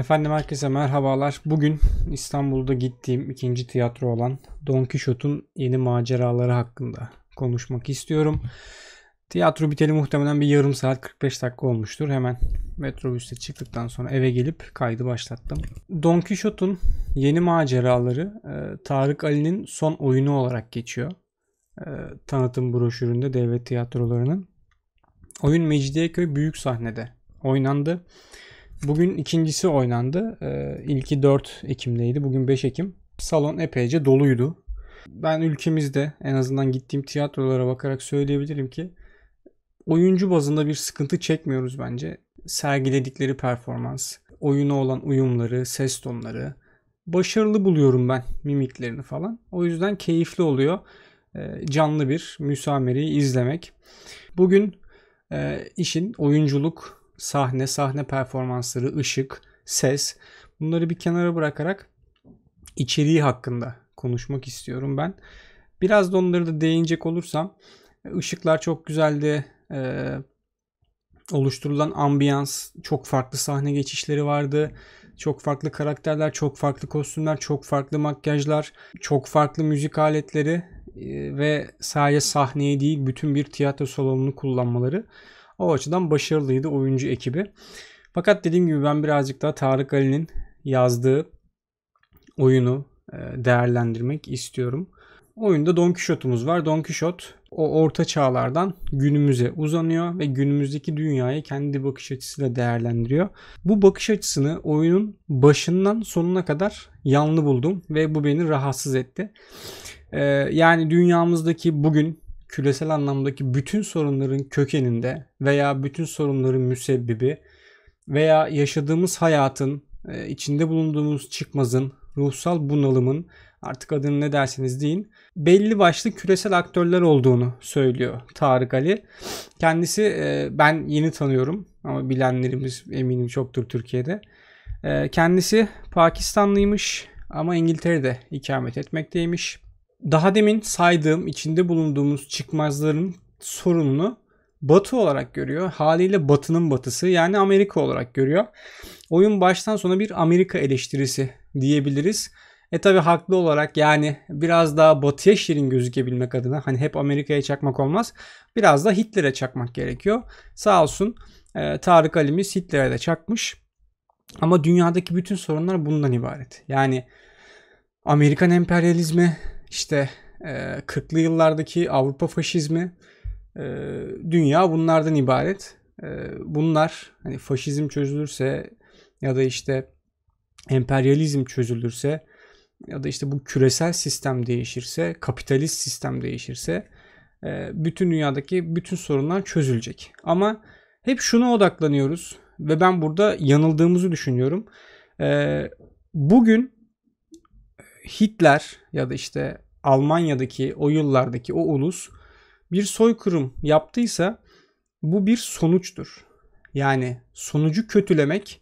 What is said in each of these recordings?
Efendim herkese merhabalar. Bugün İstanbul'da gittiğim ikinci tiyatro olan Don Quixote'un yeni maceraları hakkında konuşmak istiyorum. Tiyatro biteli muhtemelen bir yarım saat 45 dakika olmuştur. Hemen metrobüste çıktıktan sonra eve gelip kaydı başlattım. Don Quixote'un yeni maceraları e, Tarık Ali'nin son oyunu olarak geçiyor. E, tanıtım broşüründe devlet tiyatrolarının. Oyun Mecidiyeköy büyük sahnede oynandı. Bugün ikincisi oynandı. Ee, ilki 4 Ekim'deydi. Bugün 5 Ekim. Salon epeyce doluydu. Ben ülkemizde en azından gittiğim tiyatrolara bakarak söyleyebilirim ki oyuncu bazında bir sıkıntı çekmiyoruz bence. Sergiledikleri performans, oyuna olan uyumları, ses tonları. Başarılı buluyorum ben mimiklerini falan. O yüzden keyifli oluyor ee, canlı bir müsamereyi izlemek. Bugün ee, işin oyunculuk sahne, sahne performansları, ışık, ses bunları bir kenara bırakarak içeriği hakkında konuşmak istiyorum ben. Biraz da onları da değinecek olursam ışıklar çok güzeldi. Ee, oluşturulan ambiyans, çok farklı sahne geçişleri vardı. Çok farklı karakterler, çok farklı kostümler, çok farklı makyajlar, çok farklı müzik aletleri e, ve sadece sahneye değil bütün bir tiyatro salonunu kullanmaları o açıdan başarılıydı oyuncu ekibi. Fakat dediğim gibi ben birazcık daha Tarık Ali'nin yazdığı oyunu e, değerlendirmek istiyorum. Oyunda Don Quixote'umuz var. Don Quixote o orta çağlardan günümüze uzanıyor ve günümüzdeki dünyayı kendi bakış açısıyla değerlendiriyor. Bu bakış açısını oyunun başından sonuna kadar yanlı buldum ve bu beni rahatsız etti. Ee, yani dünyamızdaki bugün küresel anlamdaki bütün sorunların kökeninde veya bütün sorunların müsebbibi veya yaşadığımız hayatın, e, içinde bulunduğumuz çıkmazın, ruhsal bunalımın artık adını ne derseniz deyin belli başlı küresel aktörler olduğunu söylüyor Tarık Ali. Kendisi e, ben yeni tanıyorum ama bilenlerimiz eminim çoktur Türkiye'de. E, kendisi Pakistanlıymış ama İngiltere'de ikamet etmekteymiş daha demin saydığım, içinde bulunduğumuz çıkmazların sorununu batı olarak görüyor. Haliyle batının batısı yani Amerika olarak görüyor. Oyun baştan sona bir Amerika eleştirisi diyebiliriz. E tabi haklı olarak yani biraz daha batıya şirin gözükebilmek adına hani hep Amerika'ya çakmak olmaz. Biraz da Hitler'e çakmak gerekiyor. Sağ olsun e, Tarık Ali'miz Hitler'e de çakmış. Ama dünyadaki bütün sorunlar bundan ibaret. Yani Amerikan emperyalizmi, işte e, 40'lı yıllardaki Avrupa faşizmi e, dünya bunlardan ibaret. E, bunlar hani faşizm çözülürse ya da işte emperyalizm çözülürse ya da işte bu küresel sistem değişirse, kapitalist sistem değişirse e, bütün dünyadaki bütün sorunlar çözülecek. Ama hep şuna odaklanıyoruz ve ben burada yanıldığımızı düşünüyorum. E, bugün Hitler ya da işte Almanya'daki o yıllardaki o ulus bir soykırım yaptıysa bu bir sonuçtur. Yani sonucu kötülemek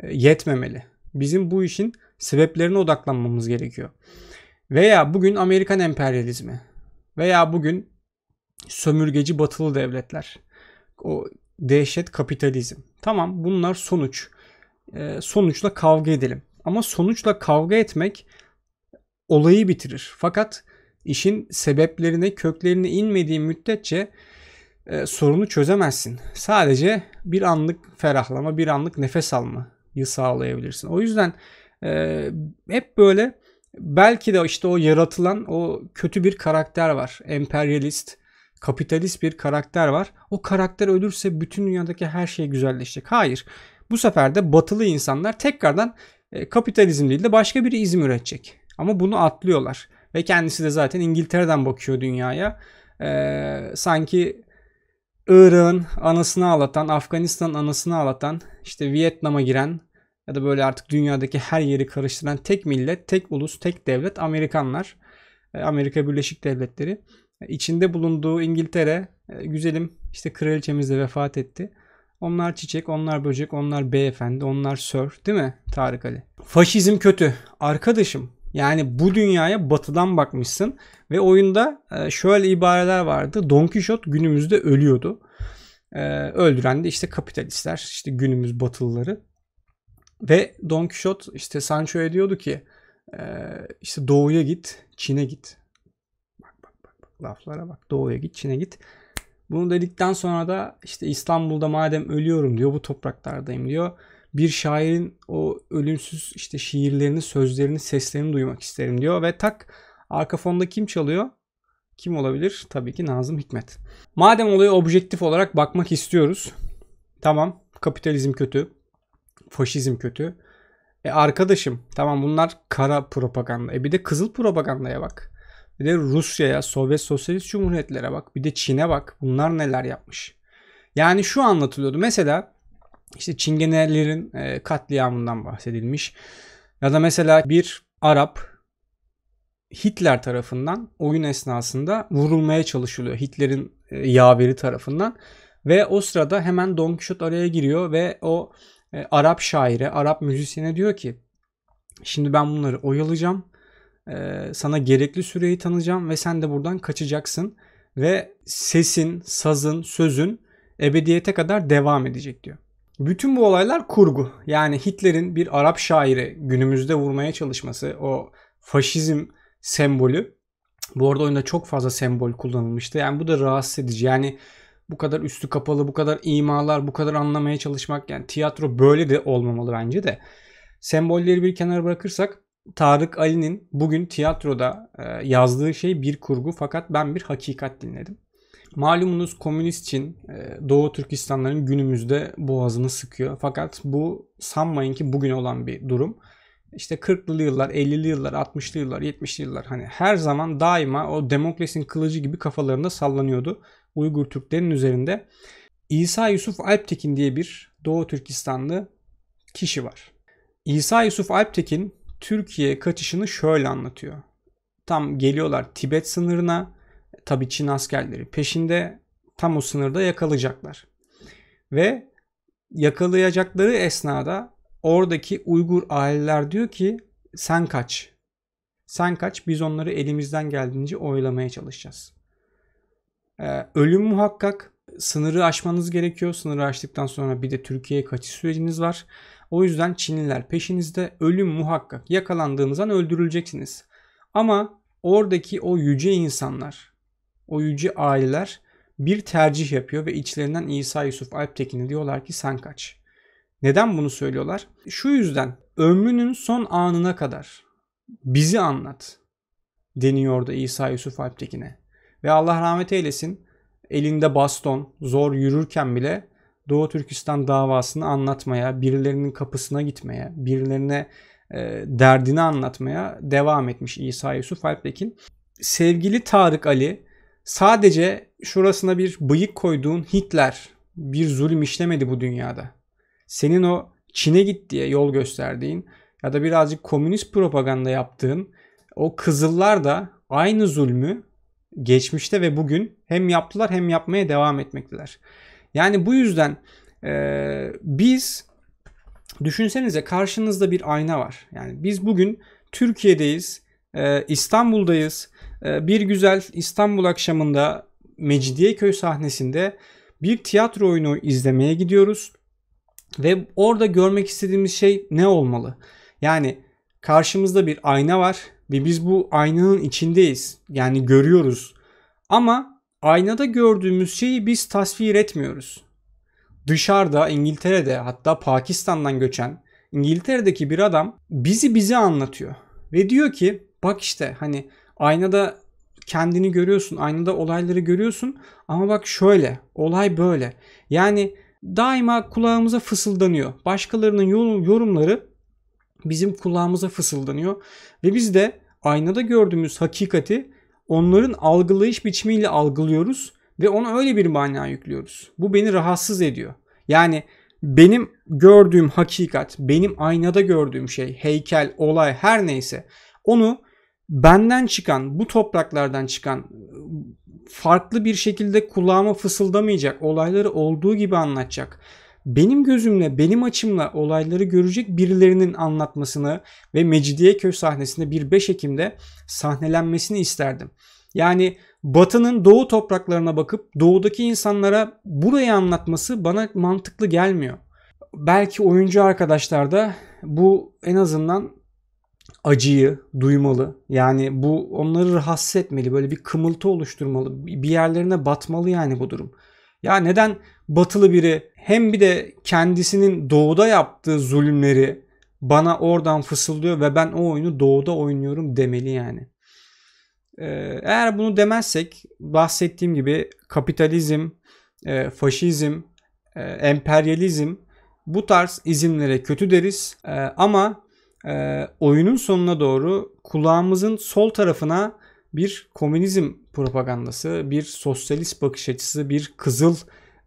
e, yetmemeli. Bizim bu işin sebeplerine odaklanmamız gerekiyor. Veya bugün Amerikan emperyalizmi veya bugün sömürgeci batılı devletler. O dehşet kapitalizm. Tamam bunlar sonuç. E, sonuçla kavga edelim. Ama sonuçla kavga etmek olayı bitirir. Fakat işin sebeplerine, köklerine inmediği müddetçe e, sorunu çözemezsin. Sadece bir anlık ferahlama, bir anlık nefes almayı sağlayabilirsin. O yüzden e, hep böyle belki de işte o yaratılan o kötü bir karakter var. Emperyalist, kapitalist bir karakter var. O karakter ölürse bütün dünyadaki her şey güzelleşecek. Hayır. Bu sefer de batılı insanlar tekrardan e, kapitalizm değil de başka bir izim üretecek. Ama bunu atlıyorlar. Ve kendisi de zaten İngiltere'den bakıyor dünyaya. Ee, sanki Irak'ın anasını ağlatan, Afganistan'ın anasını ağlatan, işte Vietnam'a giren ya da böyle artık dünyadaki her yeri karıştıran tek millet, tek ulus, tek devlet Amerikanlar. Ee, Amerika Birleşik Devletleri. İçinde bulunduğu İngiltere e, güzelim işte kraliçemiz de vefat etti. Onlar çiçek, onlar böcek, onlar beyefendi, onlar sör değil mi Tarık Ali? Faşizm kötü. Arkadaşım yani bu dünyaya batıdan bakmışsın ve oyunda e, şöyle ibareler vardı. Don Quixote günümüzde ölüyordu. E, öldüren de işte kapitalistler, işte günümüz batılıları. Ve Don Quixote işte Sancho'ya diyordu ki e, işte doğuya git, Çin'e git. Bak bak bak, bak laflara bak. Doğuya git, Çin'e git. Bunu dedikten sonra da işte İstanbul'da madem ölüyorum diyor bu topraklardayım diyor bir şairin o ölümsüz işte şiirlerini, sözlerini, seslerini duymak isterim diyor ve tak arka fonda kim çalıyor? Kim olabilir? Tabii ki Nazım Hikmet. Madem olayı objektif olarak bakmak istiyoruz. Tamam kapitalizm kötü. Faşizm kötü. E arkadaşım tamam bunlar kara propaganda. E bir de kızıl propagandaya bak. Bir de Rusya'ya, Sovyet Sosyalist Cumhuriyetlere bak. Bir de Çin'e bak. Bunlar neler yapmış. Yani şu anlatılıyordu. Mesela işte Çingenelerin e, katliamından bahsedilmiş. Ya da mesela bir Arap Hitler tarafından oyun esnasında vurulmaya çalışılıyor. Hitler'in e, yaveri tarafından ve o sırada hemen Don Quixote araya giriyor ve o e, Arap şaire, Arap müzisyene diyor ki şimdi ben bunları oyalayacağım. Sana gerekli süreyi tanıyacağım ve sen de buradan kaçacaksın. Ve sesin, sazın, sözün ebediyete kadar devam edecek diyor. Bütün bu olaylar kurgu. Yani Hitler'in bir Arap şairi günümüzde vurmaya çalışması, o faşizm sembolü. Bu arada oyunda çok fazla sembol kullanılmıştı. Yani bu da rahatsız edici. Yani bu kadar üstü kapalı, bu kadar imalar, bu kadar anlamaya çalışmak. Yani tiyatro böyle de olmamalı bence de. Sembolleri bir kenara bırakırsak Tarık Ali'nin bugün tiyatroda e, yazdığı şey bir kurgu fakat ben bir hakikat dinledim. Malumunuz komünist Çin e, Doğu Türkistanların günümüzde boğazını sıkıyor. Fakat bu sanmayın ki bugün olan bir durum. İşte 40'lı yıllar, 50'li yıllar, 60'lı yıllar, 70'li yıllar hani her zaman daima o demokrasinin kılıcı gibi kafalarında sallanıyordu Uygur Türklerin üzerinde. İsa Yusuf Alptekin diye bir Doğu Türkistanlı kişi var. İsa Yusuf Alptekin Türkiye kaçışını şöyle anlatıyor. Tam geliyorlar Tibet sınırına tabii Çin askerleri peşinde tam o sınırda yakalayacaklar. Ve yakalayacakları esnada oradaki Uygur aileler diyor ki sen kaç. Sen kaç biz onları elimizden geldiğince oylamaya çalışacağız. Ee, ölüm muhakkak sınırı aşmanız gerekiyor. Sınırı aştıktan sonra bir de Türkiye'ye kaçış süreciniz var. O yüzden Çinliler peşinizde ölüm muhakkak. Yakalandığınız an öldürüleceksiniz. Ama oradaki o yüce insanlar oyucu aileler bir tercih yapıyor ve içlerinden İsa Yusuf Alptekin'e diyorlar ki sen kaç. Neden bunu söylüyorlar? Şu yüzden ömrünün son anına kadar bizi anlat deniyor da İsa Yusuf Alptekin'e. Ve Allah rahmet eylesin elinde baston zor yürürken bile Doğu Türkistan davasını anlatmaya, birilerinin kapısına gitmeye, birilerine e, derdini anlatmaya devam etmiş İsa Yusuf Alptekin. Sevgili Tarık Ali Sadece şurasına bir bıyık koyduğun Hitler bir zulüm işlemedi bu dünyada. Senin o Çin'e git diye yol gösterdiğin ya da birazcık komünist propaganda yaptığın o kızıllar da aynı zulmü geçmişte ve bugün hem yaptılar hem yapmaya devam etmektedir. Yani bu yüzden e, biz düşünsenize karşınızda bir ayna var. Yani biz bugün Türkiye'deyiz, e, İstanbul'dayız, ee, bir güzel İstanbul akşamında Mecidiyeköy sahnesinde bir tiyatro oyunu izlemeye gidiyoruz. Ve orada görmek istediğimiz şey ne olmalı? Yani karşımızda bir ayna var ve biz bu aynanın içindeyiz. Yani görüyoruz. Ama aynada gördüğümüz şeyi biz tasvir etmiyoruz. Dışarıda İngiltere'de hatta Pakistan'dan göçen İngiltere'deki bir adam bizi bize anlatıyor. Ve diyor ki bak işte hani Aynada kendini görüyorsun, aynada olayları görüyorsun ama bak şöyle, olay böyle. Yani daima kulağımıza fısıldanıyor. Başkalarının yorumları bizim kulağımıza fısıldanıyor ve biz de aynada gördüğümüz hakikati onların algılayış biçimiyle algılıyoruz ve ona öyle bir mana yüklüyoruz. Bu beni rahatsız ediyor. Yani benim gördüğüm hakikat, benim aynada gördüğüm şey, heykel, olay her neyse onu benden çıkan, bu topraklardan çıkan farklı bir şekilde kulağıma fısıldamayacak, olayları olduğu gibi anlatacak. Benim gözümle, benim açımla olayları görecek birilerinin anlatmasını ve Mecidiyeköy sahnesinde bir 5 Ekim'de sahnelenmesini isterdim. Yani Batı'nın doğu topraklarına bakıp doğudaki insanlara burayı anlatması bana mantıklı gelmiyor. Belki oyuncu arkadaşlar da bu en azından acıyı duymalı. Yani bu onları rahatsız etmeli. Böyle bir kımıltı oluşturmalı. Bir yerlerine batmalı yani bu durum. Ya neden batılı biri hem bir de kendisinin doğuda yaptığı zulümleri bana oradan fısıldıyor ve ben o oyunu doğuda oynuyorum demeli yani. Ee, eğer bunu demezsek bahsettiğim gibi kapitalizm, e, faşizm, e, emperyalizm bu tarz izinlere kötü deriz. E, ama e, oyunun sonuna doğru kulağımızın sol tarafına bir komünizm propagandası, bir sosyalist bakış açısı, bir kızıl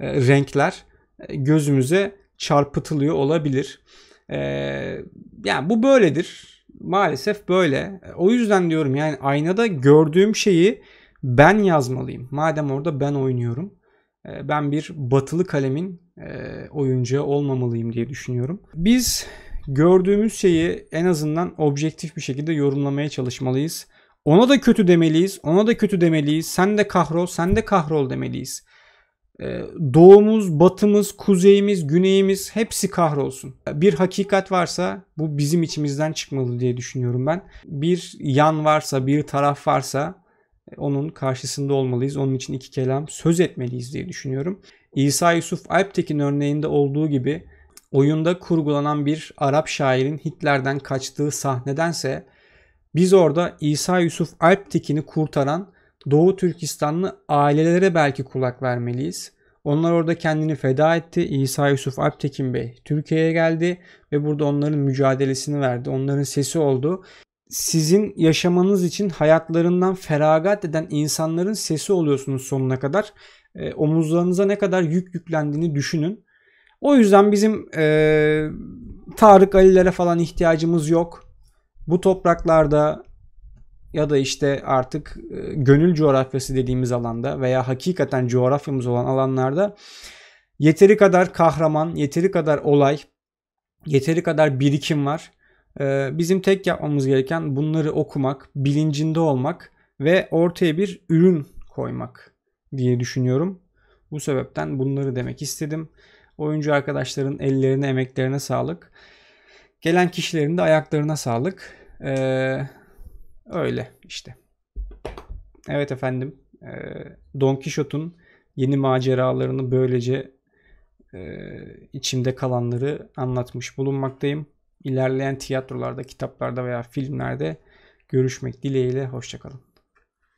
e, renkler e, gözümüze çarpıtılıyor olabilir. E, ee, yani bu böyledir. Maalesef böyle. O yüzden diyorum yani aynada gördüğüm şeyi ben yazmalıyım. Madem orada ben oynuyorum. E, ben bir batılı kalemin e, oyuncu olmamalıyım diye düşünüyorum. Biz gördüğümüz şeyi en azından objektif bir şekilde yorumlamaya çalışmalıyız. Ona da kötü demeliyiz, ona da kötü demeliyiz. Sen de kahrol, sen de kahrol demeliyiz. Ee, doğumuz, batımız, kuzeyimiz, güneyimiz hepsi kahrolsun. Bir hakikat varsa bu bizim içimizden çıkmalı diye düşünüyorum ben. Bir yan varsa, bir taraf varsa e, onun karşısında olmalıyız. Onun için iki kelam söz etmeliyiz diye düşünüyorum. İsa Yusuf Alptekin örneğinde olduğu gibi oyunda kurgulanan bir Arap şairin Hitler'den kaçtığı sahnedense biz orada İsa Yusuf Alptekin'i kurtaran Doğu Türkistanlı ailelere belki kulak vermeliyiz. Onlar orada kendini feda etti. İsa Yusuf Alptekin Bey Türkiye'ye geldi ve burada onların mücadelesini verdi. Onların sesi oldu. Sizin yaşamanız için hayatlarından feragat eden insanların sesi oluyorsunuz sonuna kadar. E, omuzlarınıza ne kadar yük yüklendiğini düşünün. O yüzden bizim e, Tarık Ali'lere falan ihtiyacımız yok. Bu topraklarda ya da işte artık e, gönül coğrafyası dediğimiz alanda veya hakikaten coğrafyamız olan alanlarda yeteri kadar kahraman, yeteri kadar olay, yeteri kadar birikim var. E, bizim tek yapmamız gereken bunları okumak, bilincinde olmak ve ortaya bir ürün koymak diye düşünüyorum. Bu sebepten bunları demek istedim. Oyuncu arkadaşların ellerine, emeklerine sağlık. Gelen kişilerin de ayaklarına sağlık. Ee, öyle işte. Evet efendim. E, Don Kişot'un yeni maceralarını böylece e, içimde kalanları anlatmış bulunmaktayım. İlerleyen tiyatrolarda, kitaplarda veya filmlerde görüşmek dileğiyle. Hoşçakalın.